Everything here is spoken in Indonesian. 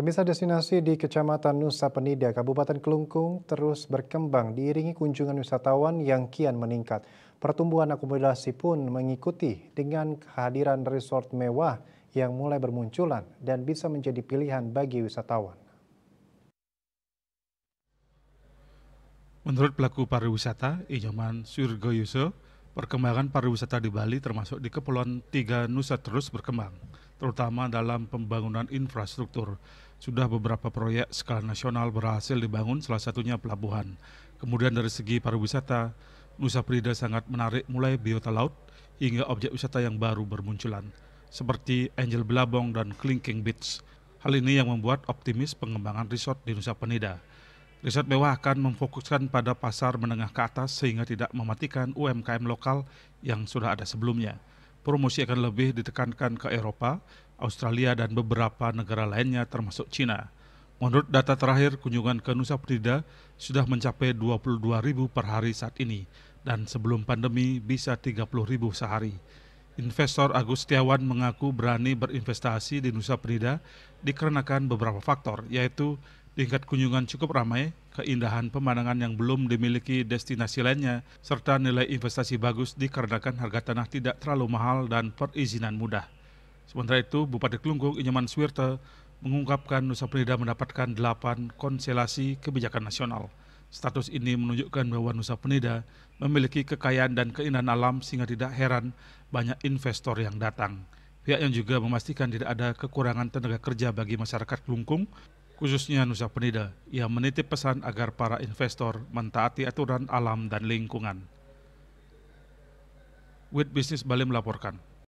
Pemirsa destinasi di Kecamatan Nusa Penida, Kabupaten Kelungkung terus berkembang diiringi kunjungan wisatawan yang kian meningkat. Pertumbuhan akomodasi pun mengikuti dengan kehadiran resort mewah yang mulai bermunculan dan bisa menjadi pilihan bagi wisatawan. Menurut pelaku pariwisata Ijoman Yuso, perkembangan pariwisata di Bali termasuk di Kepulauan Tiga Nusa terus berkembang terutama dalam pembangunan infrastruktur sudah beberapa proyek skala nasional berhasil dibangun, salah satunya pelabuhan. Kemudian dari segi pariwisata, Nusa Penida sangat menarik mulai biota laut hingga objek wisata yang baru bermunculan, seperti Angel Belabong dan Klinking Beach. Hal ini yang membuat optimis pengembangan resort di Nusa Penida. Resort mewah akan memfokuskan pada pasar menengah ke atas sehingga tidak mematikan UMKM lokal yang sudah ada sebelumnya. Promosi akan lebih ditekankan ke Eropa Australia, dan beberapa negara lainnya termasuk China. Menurut data terakhir, kunjungan ke Nusa Penida sudah mencapai 22 ribu per hari saat ini, dan sebelum pandemi bisa 30 ribu sehari. Investor Agus Tiawan mengaku berani berinvestasi di Nusa Penida dikarenakan beberapa faktor, yaitu tingkat kunjungan cukup ramai, keindahan pemandangan yang belum dimiliki destinasi lainnya, serta nilai investasi bagus dikarenakan harga tanah tidak terlalu mahal dan perizinan mudah. Sementara itu, Bupati Kelungkung Inyaman Swirte mengungkapkan Nusa Penida mendapatkan 8 konselasi kebijakan nasional. Status ini menunjukkan bahwa Nusa Penida memiliki kekayaan dan keindahan alam sehingga tidak heran banyak investor yang datang. Pihak yang juga memastikan tidak ada kekurangan tenaga kerja bagi masyarakat Kelungkung, khususnya Nusa Penida. Ia menitip pesan agar para investor mentaati aturan alam dan lingkungan. With Business Bali melaporkan.